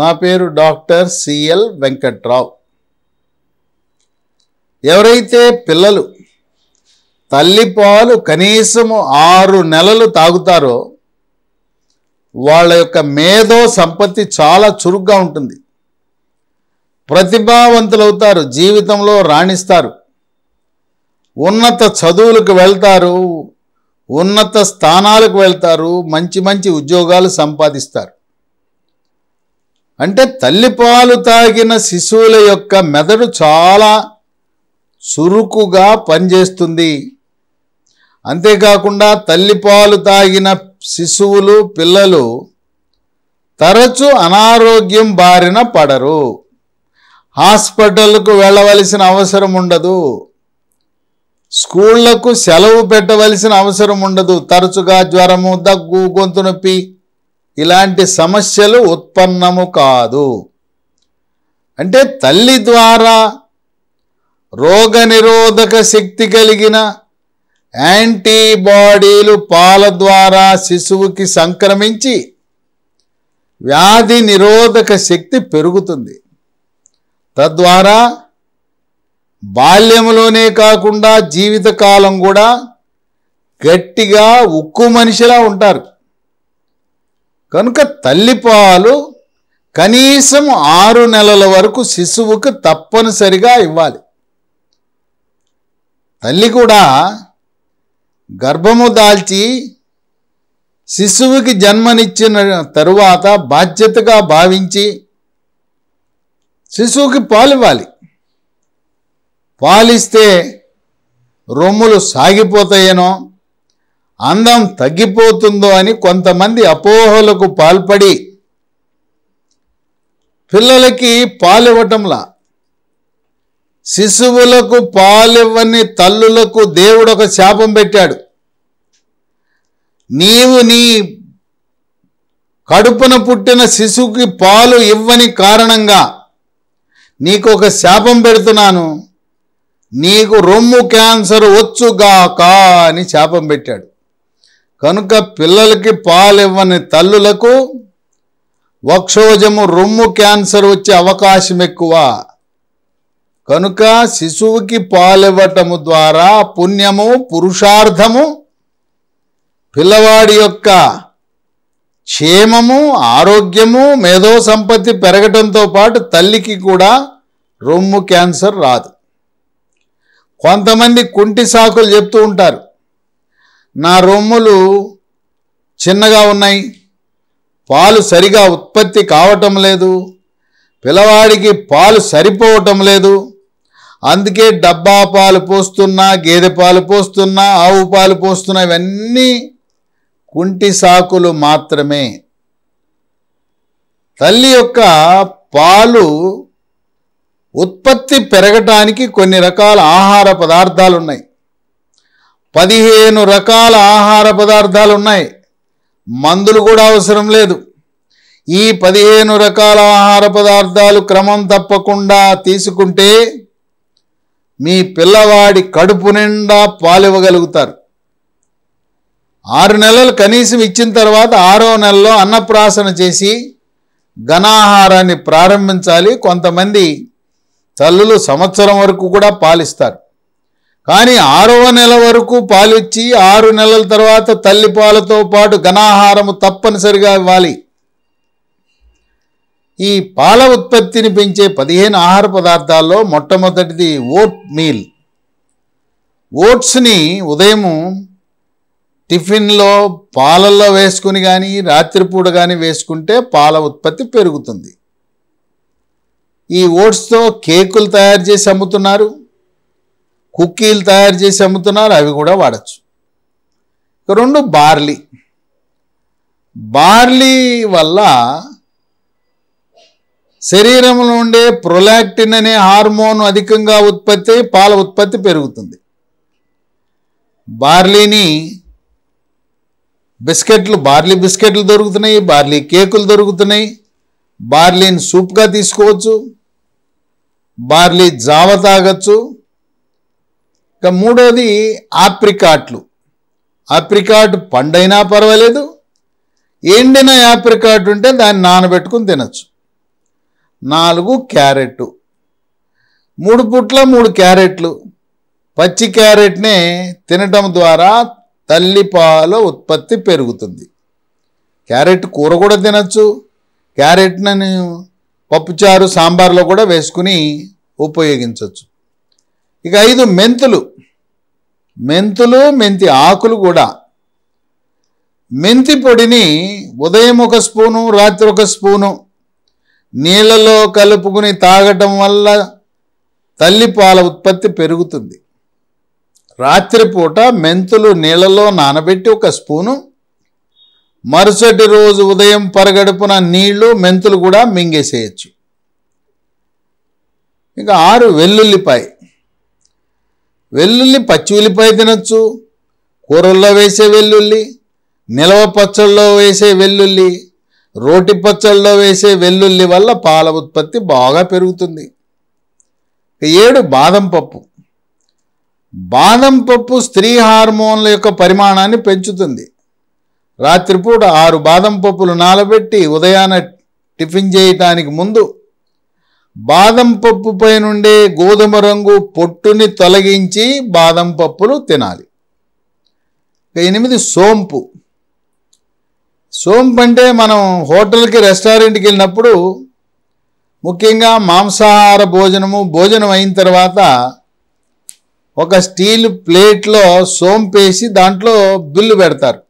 నా పేరు doctor CL Venkatrao ఎవరైతే పిల్లలు తల్లిపాలు కనీసము ఆరు నెలలు తాగుతారో వాళ్ళ యొక్క మేధో సంపత్తి చాలా చురుగ్గా ఉంటుంది ప్రతిభావంతులవుతారు జీవితంలో రాణిస్తారు ఉన్నత చదువులకు వెళ్తారు ఉన్నత స్థానాలకు వెళ్తారు మంచి మంచి ఉద్యోగాలు సంపాదిస్తారు అంటే తల్లిపాలు తాగిన శిశువుల యొక్క మెదడు చాలా చురుకుగా పనిచేస్తుంది అంతేకాకుండా తల్లిపాలు తాగిన శిశువులు పిల్లలు తరచు అనారోగ్యం బారిన పడరు హాస్పిటల్కు వెళ్ళవలసిన అవసరం ఉండదు స్కూళ్లకు సెలవు పెట్టవలసిన అవసరం ఉండదు తరచుగా జ్వరము దగ్గు గొంతు నొప్పి ఇలాంటి సమస్యలు ఉత్పన్నము కాదు అంటే తల్లి ద్వారా రోగనిరోధక శక్తి కలిగిన యాంటీబాడీలు పాల ద్వారా శిశువుకి సంక్రమించి వ్యాధి నిరోధక శక్తి పెరుగుతుంది తద్వారా బాల్యంలోనే కాకుండా జీవితకాలం కూడా గట్టిగా ఉక్కు మనిషిలా ఉంటారు కనుక తల్లిపాలు కనీసం ఆరు నెలల వరకు శిశువుకు తప్పనిసరిగా ఇవ్వాలి తల్లి కూడా గర్భము దాల్చి శిశువుకి జన్మనిచ్చిన తరువాత బాధ్యతగా భావించి శిశువుకి పాలివ్వాలి పాలిస్తే రొమ్ములు సాగిపోతాయేనో అందం తగ్గిపోతుందో అని కొంతమంది అపోహలకు పాల్పడి పిల్లలకి పాలివ్వటంలా శిశువులకు పాలివ్వని తల్లులకు దేవుడు ఒక శాపం పెట్టాడు నీవు నీ కడుపున పుట్టిన శిశువుకి పాలు ఇవ్వని కారణంగా నీకు ఒక శాపం పెడుతున్నాను నీకు రొమ్ము క్యాన్సర్ వచ్చుగాక అని శాపం పెట్టాడు కనుక పిల్లలకి పాలివ్వని తల్లులకు వక్షోజము రొమ్ము క్యాన్సర్ వచ్చే అవకాశం ఎక్కువ కనుక శిశువుకి పాలివ్వటము ద్వారా పుణ్యము పురుషార్థము పిల్లవాడి యొక్క క్షేమము ఆరోగ్యము మేధో సంపత్తి పెరగటంతో పాటు తల్లికి కూడా రొమ్ము క్యాన్సర్ రాదు కొంతమంది కుంటి సాకులు చెప్తూ ఉంటారు నా రొమ్ములు చిన్నగా ఉన్నాయి పాలు సరిగా ఉత్పత్తి కావటం లేదు పిల్లవాడికి పాలు సరిపోవటం లేదు అందుకే డబ్బా పాలు పోస్తున్నా గేదె పాలు పోస్తున్నా ఆవు పాలు పోస్తున్నా ఇవన్నీ కుంటి సాకులు మాత్రమే తల్లి యొక్క పాలు ఉత్పత్తి పెరగటానికి కొన్ని రకాల ఆహార పదార్థాలు ఉన్నాయి పదిహేను రకాల ఆహార పదార్థాలు ఉన్నాయి మందులు కూడా అవసరం లేదు ఈ పదిహేను రకాల ఆహార పదార్థాలు క్రమం తప్పకుండా తీసుకుంటే మీ పిల్లవాడి కడుపు నిండా పాలివ్వగలుగుతారు ఆరు నెలలు కనీసం ఇచ్చిన తర్వాత ఆరో నెలలో అన్నప్రాసన చేసి ఘనాహారాన్ని ప్రారంభించాలి కొంతమంది తల్లులు సంవత్సరం వరకు కూడా పాలిస్తారు కానీ ఆరవ నెల వరకు పాలిచ్చి ఆరు నెలల తర్వాత తల్లి పాలతో పాటు ఘనాహారము తప్పనిసరిగా ఇవ్వాలి ఈ పాల ఉత్పత్తిని పెంచే పదిహేను ఆహార పదార్థాల్లో మొట్టమొదటిది ఓట్ మీల్ ఓట్స్ని ఉదయము టిఫిన్లో పాలల్లో వేసుకుని కానీ రాత్రిపూట కానీ వేసుకుంటే పాల ఉత్పత్తి పెరుగుతుంది ఈ ఓట్స్తో కేకులు తయారు చేసి అమ్ముతున్నారు కుక్కీలు తయారు చేసి అమ్ముతున్నారు అవి కూడా వాడచ్చు రెండు బార్లీ బార్లీ వల్ల శరీరంలో ఉండే ప్రొలాక్టిన్ అనే హార్మోన్ అధికంగా ఉత్పత్తి పాల ఉత్పత్తి పెరుగుతుంది బార్లీని బిస్కెట్లు బార్లీ బిస్కెట్లు దొరుకుతున్నాయి బార్లీ కేకులు దొరుకుతున్నాయి బార్లీని సూప్గా తీసుకోవచ్చు బార్లీ జావ తాగచ్చు ఇక మూడోది ఆప్రికాట్లు ఆప్రికాట్ పండైనా పర్వాలేదు ఎండిన ఆప్రికాట్ ఉంటే దాన్ని నానబెట్టుకుని తినచ్చు నాలుగు క్యారెట్ మూడు పుట్ల మూడు క్యారెట్లు పచ్చి క్యారెట్నే తినటం ద్వారా తల్లిపాల ఉత్పత్తి పెరుగుతుంది క్యారెట్ కూర కూడా తినచ్చు క్యారెట్ను పప్పుచారు సాంబార్లో కూడా వేసుకుని ఉపయోగించవచ్చు ఇక ఐదు మెంతులు మెంతులు మెంతి ఆకులు కూడా మెంతి పొడిని ఉదయం ఒక స్పూను రాత్రి ఒక స్పూను నీళ్ళలో కలుపుకుని తాగటం వల్ల తల్లి పాల ఉత్పత్తి పెరుగుతుంది రాత్రిపూట మెంతులు నీళ్ళలో నానబెట్టి ఒక స్పూను మరుసటి రోజు ఉదయం పరగడుపున నీళ్లు మెంతులు కూడా మింగేసేయచ్చు ఇక ఆరు వెల్లుల్లిపాయ వెల్లుల్లి పచ్చి ఉల్లిపాయ తినచ్చు కూరల్లో వేసే వెల్లుల్లి నిలవ పచ్చళ్ళలో వేసే వెల్లుల్లి రోటి పచ్చళ్ళలో వేసే వెల్లుల్లి వల్ల పాల ఉత్పత్తి బాగా పెరుగుతుంది ఏడు బాదం పప్పు బాదం పప్పు స్త్రీ హార్మోన్ల యొక్క పరిమాణాన్ని పెంచుతుంది రాత్రిపూట ఆరు బాదం పప్పులు నానబెట్టి ఉదయాన టిఫిన్ చేయటానికి ముందు బాదం పప్పు పైనుండే గోధుమ రంగు పొట్టుని తొలగించి బాదం పప్పులు తినాలి ఎనిమిది సోంపు సోంపు అంటే మనం హోటల్కి రెస్టారెంట్కి వెళ్ళినప్పుడు ముఖ్యంగా మాంసాహార భోజనము భోజనం అయిన తర్వాత ఒక స్టీల్ ప్లేట్లో సోంపు వేసి దాంట్లో బిల్లు పెడతారు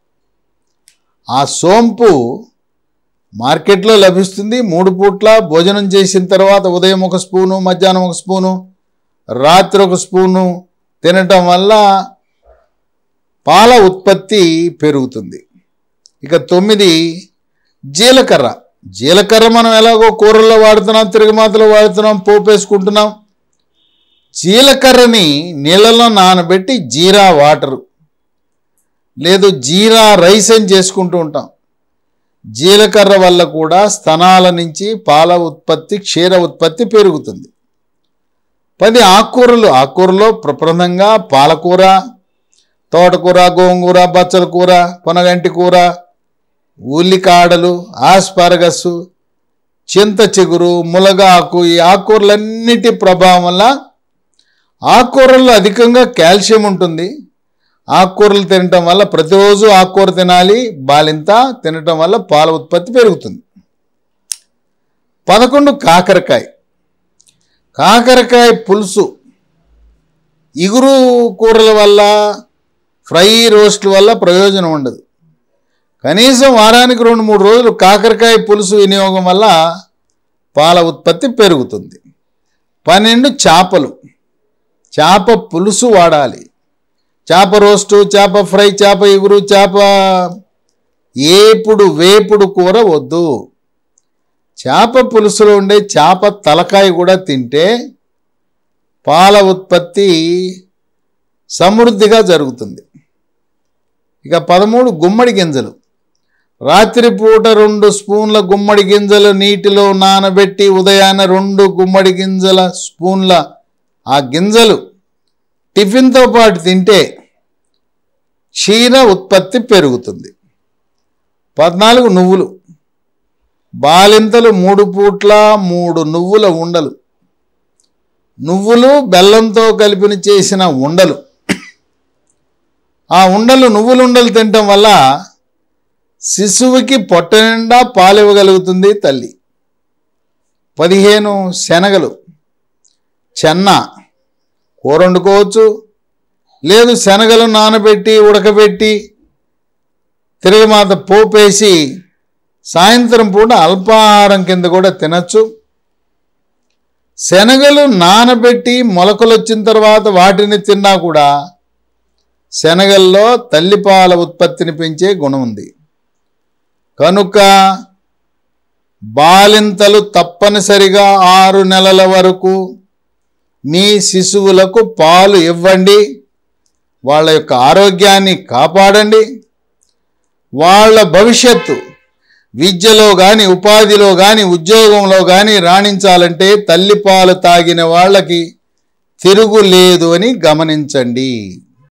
ఆ సోంపు మార్కెట్లో లభిస్తుంది మూడు పూట్ల భోజనం చేసిన తర్వాత ఉదయం ఒక స్పూను మధ్యాహ్నం ఒక స్పూను రాత్రి ఒక స్పూను తినటం వల్ల పాల ఉత్పత్తి పెరుగుతుంది ఇక తొమ్మిది జీలకర్ర జీలకర్ర మనం ఎలాగో కూరల్లో వాడుతున్నాం తిరుగుమాతలో వాడుతున్నాం పోపేసుకుంటున్నాం జీలకర్రని నీళ్ళలో నానబెట్టి జీరా వాటరు లేదు జీరా రైస్ అని చేసుకుంటూ ఉంటాం జీలకర్ర వల్ల కూడా స్తనాల నుంచి పాల ఉత్పత్తి క్షీర ఉత్పత్తి పెరుగుతుంది పది ఆకుకూరలు ఆకుకూరలో ప్రప్రథంగా పాలకూర తోటకూర గోంగూర బచ్చల కూర పొనగంటి కూర ఉల్లికాడలు ఆస్పారగస్సు చింత చిగురు ములగాకు ఈ ఆకుకూరలన్నిటి ప్రభావం వల్ల ఆకుకూరల్లో అధికంగా కాల్షియం ఉంటుంది ఆకుకూరలు తినటం వల్ల ప్రతిరోజు ఆకుకూర తినాలి బాలింత తినటం వల్ల పాల ఉత్పత్తి పెరుగుతుంది పదకొండు కాకరకాయ కాకరకాయ పులుసు ఇగురు కూరల వల్ల ఫ్రై రోస్ట్ వల్ల ప్రయోజనం ఉండదు కనీసం వారానికి రెండు మూడు రోజులు కాకరకాయ పులుసు వినియోగం వల్ల పాల ఉత్పత్తి పెరుగుతుంది పన్నెండు చేపలు చేప పులుసు వాడాలి చేప రోస్టు చేప ఫ్రై చేప ఎగురు చేప ఏపుడు వేపుడు కూర వద్దు చేప పులుసులో ఉండే చేప తలకాయ కూడా తింటే పాల ఉత్పత్తి సమృద్ధిగా జరుగుతుంది ఇక పదమూడు గుమ్మడి గింజలు రాత్రిపూట రెండు స్పూన్ల గుమ్మడి గింజలు నీటిలో నానబెట్టి ఉదయాన రెండు గుమ్మడి గింజల స్పూన్ల ఆ గింజలు టిఫిన్తో పాటు తింటే క్షీర ఉత్పత్తి పెరుగుతుంది పద్నాలుగు నువ్వులు బాలింతలు మూడు పూట్ల మూడు నువ్వుల ఉండలు నువ్వులు బెల్లంతో కలిపిన చేసిన ఉండలు ఆ ఉండలు నువ్వులు ఉండలు తినటం వల్ల శిశువుకి పొట్ట నిండా పాలు ఇవ్వగలుగుతుంది తల్లి పదిహేను శనగలు చెన్న కూర వండుకోవచ్చు లేదు శనగలు నానబెట్టి ఉడకబెట్టి తిరిగి మాత పోపేసి సాయంత్రం పూట అల్పాహారం కింద కూడా తినచ్చు శనగలు నానబెట్టి మొలకలు వచ్చిన తర్వాత వాటిని తిన్నా కూడా శనగల్లో తల్లిపాల ఉత్పత్తిని పెంచే గుణం ఉంది కనుక బాలింతలు తప్పనిసరిగా ఆరు నెలల వరకు మీ శిశువులకు పాలు ఇవ్వండి వాళ్ళ యొక్క ఆరోగ్యాన్ని కాపాడండి వాళ్ళ భవిష్యత్తు విద్యలో కానీ ఉపాధిలో కానీ ఉద్యోగంలో కానీ రాణించాలంటే తల్లిపాలు తాగిన వాళ్ళకి తిరుగులేదు అని గమనించండి